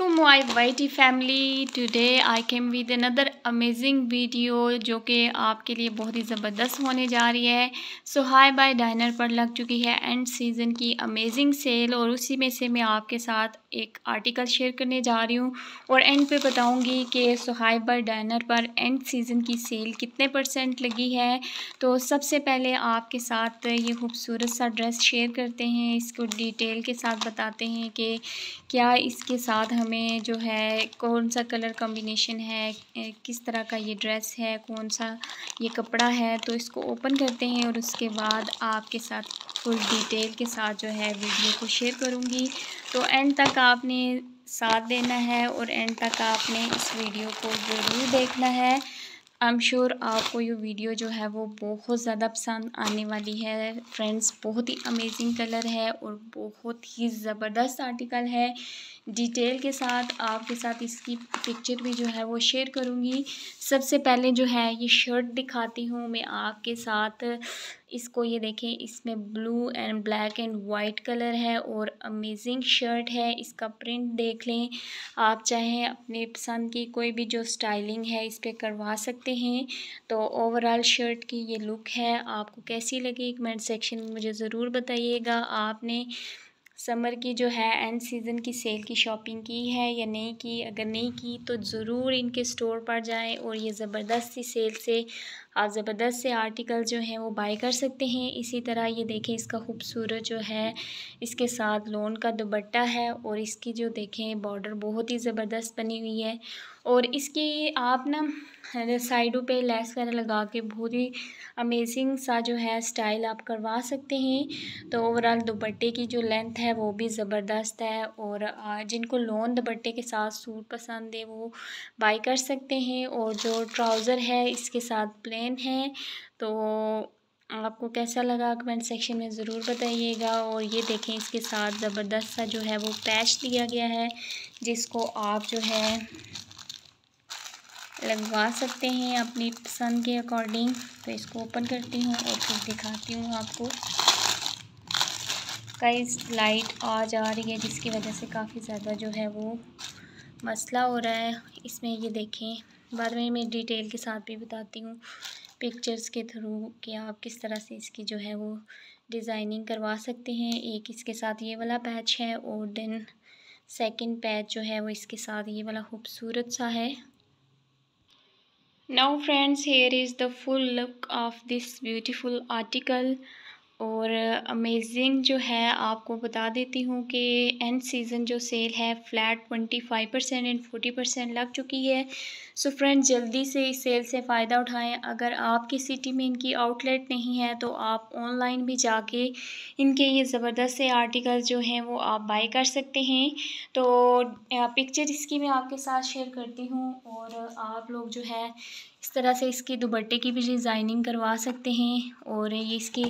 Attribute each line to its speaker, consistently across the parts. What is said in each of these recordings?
Speaker 1: अल्लाम Y Y T family today I came with another amazing video जो कि आपके लिए बहुत ही ज़बरदस्त होने जा रही है सो हाई बाय डाइनर पर लग चुकी है एंड सीज़न की अमेजिंग सेल और उसी में से मैं आपके साथ एक आर्टिकल शेयर करने जा रही हूँ और एंड पे बताऊँगी कि बाय डाइनर पर एंड सीज़न की सेल कितने परसेंट लगी है तो सबसे पहले आपके साथ ये खूबसूरत सा ड्रेस शेयर करते हैं इसको डिटेल के साथ बताते हैं कि क्या इसके साथ हम हमें जो है कौन सा कलर कॉम्बिनेशन है किस तरह का ये ड्रेस है कौन सा ये कपड़ा है तो इसको ओपन करते हैं और उसके बाद आपके साथ फुल डिटेल के साथ जो है वीडियो को शेयर करूँगी तो एंड तक आपने साथ देना है और एंड तक आपने इस वीडियो को ज़रूर देखना है आई एम श्योर आपको ये वीडियो जो है वो बहुत ज़्यादा पसंद आने वाली है फ्रेंड्स बहुत ही अमेजिंग कलर है और बहुत ही ज़बरदस्त आर्टिकल है डिटेल के साथ आपके साथ इसकी पिक्चर भी जो है वो शेयर करूँगी सबसे पहले जो है ये शर्ट दिखाती हूँ मैं आपके साथ इसको ये देखें इसमें blue and black and white colour है और अमेजिंग शर्ट है इसका प्रिंट देख लें आप चाहें अपने पसंद की कोई भी जो स्टाइलिंग है इस पर करवा सकते सकते हैं तो ओवरऑल शर्ट की ये लुक है आपको कैसी लगी कमेंट सेक्शन में मुझे ज़रूर बताइएगा आपने समर की जो है एंड सीज़न की सेल की शॉपिंग की है या नहीं की अगर नहीं की तो ज़रूर इनके स्टोर पर जाएं और ये ज़बरदस्त सी सेल से आप ज़बरदस्त से आर्टिकल जो हैं वो बाई कर सकते हैं इसी तरह ये देखें इसका खूबसूरत जो है इसके साथ लोन का दुपट्टा है और इसकी जो देखें बॉर्डर बहुत ही ज़बरदस्त बनी हुई है और इसकी आप ना साइडों पे लेस वगैरह लगा के बहुत ही अमेजिंग सा जो है स्टाइल आप करवा सकते हैं तो ओवरऑल दुपट्टे की जो लेंथ है है वो भी ज़बरदस्त है और जिनको लॉन दुपट्टे के साथ सूट पसंद है वो बाई कर सकते हैं और जो ट्राउज़र है इसके साथ प्लेन है तो आपको कैसा लगा कमेंट सेक्शन में ज़रूर बताइएगा और ये देखें इसके साथ ज़बरदस्त सा जो है वो पैच दिया गया है जिसको आप जो है लगवा सकते हैं अपनी पसंद के अकॉर्डिंग तो इसको ओपन करती हूँ और फिर दिखाती हूँ आपको गाइस लाइट आ जा रही है जिसकी वजह से काफ़ी ज़्यादा जो है वो मसला हो रहा है इसमें ये देखें बाद में मैं डिटेल के साथ भी बताती हूँ पिक्चर्स के थ्रू कि आप किस तरह से इसकी जो है वो डिज़ाइनिंग करवा सकते हैं एक इसके साथ ये वाला पैच है और देन सेकंड पैच जो है वो इसके साथ ये वाला खूबसूरत सा है now friends here is the full look of this beautiful article और अमेज़िंग जो है आपको बता देती हूँ कि एंड सीज़न जो सेल है flat twenty five percent and forty percent लग चुकी है सो so फ्रेंड जल्दी से इस सेल से फ़ायदा उठाएं अगर आपकी सिटी में इनकी आउटलेट नहीं है तो आप ऑनलाइन भी जाके इनके ये ज़बरदस्त से आर्टिकल जो हैं वो आप बाई कर सकते हैं तो पिक्चर इसकी मैं आपके साथ शेयर करती हूँ और आप लोग जो है इस तरह से इसके दुबट्टे की भी डिज़ाइनिंग करवा सकते हैं और ये इसके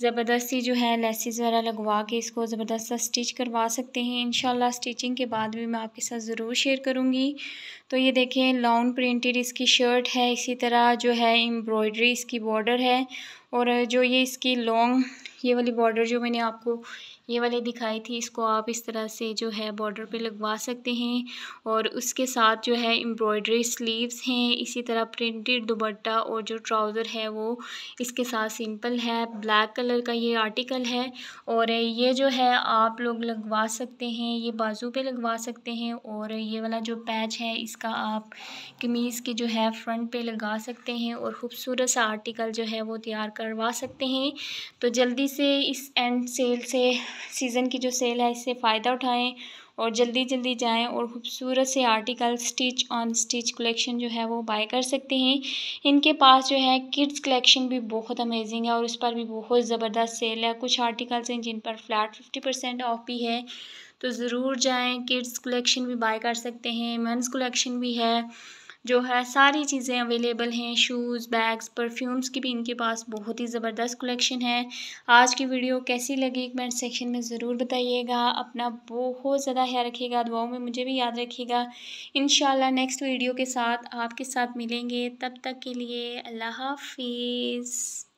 Speaker 1: ज़बरदस्ती जो है लेसिस वगैरह लगवा के इसको ज़बरदस्त स्टिच करवा सकते हैं इन स्टिचिंग के बाद भी मैं आपके साथ ज़रूर शेयर करूँगी तो ये देखें लॉन्ग प्रिंटेड इसकी शर्ट है इसी तरह जो है एम्ब्रॉयडरी इसकी बॉर्डर है और जो ये इसकी लॉन्ग ये वाली बॉर्डर जो मैंने आपको ये वाले दिखाई थी इसको आप इस तरह से जो है बॉर्डर पे लगवा सकते हैं और उसके साथ जो है एम्ब्रॉयडरी स्लीव्स हैं इसी तरह प्रिंटेड दुबट्टा और जो ट्राउज़र है वो इसके साथ सिंपल है ब्लैक कलर का ये आर्टिकल है और ये जो है आप लोग लगवा सकते हैं ये बाजू पे लगवा सकते हैं और ये वाला जो पैच है इसका आप कमीज़ के जो है फ्रंट पर लगा सकते हैं और ख़ूबसूरत सा आर्टिकल जो है वो तैयार करवा सकते हैं तो जल्दी से इस एंड सेल से सीज़न की जो सेल है इससे फ़ायदा उठाएं और जल्दी जल्दी जाएं और ख़ूबसूरत से article stitch on stitch collection जो है वो बाय कर सकते हैं इनके पास जो है किड्स कलेक्शन भी बहुत अमेजिंग है और उस पर भी बहुत ज़बरदस्त सेल है कुछ आर्टिकल्स हैं जिन पर फ्लैट फिफ्टी परसेंट ऑफ भी है तो ज़रूर जाएँ किड्स कलेक्शन भी बाय कर सकते हैं मेन्स कलेक्शन भी है जो है सारी चीज़ें अवेलेबल हैं शूज़ बैग्स परफ्यूम्स की भी इनके पास बहुत ही ज़बरदस्त कलेक्शन है आज की वीडियो कैसी लगी कमेंट सेक्शन में ज़रूर बताइएगा अपना बहुत ज़्यादा ख्याल रखिएगा दुआओं में मुझे भी याद रखिएगा इन नेक्स्ट वीडियो के साथ आपके साथ मिलेंगे तब तक के लिए अल्लाह हाफिज़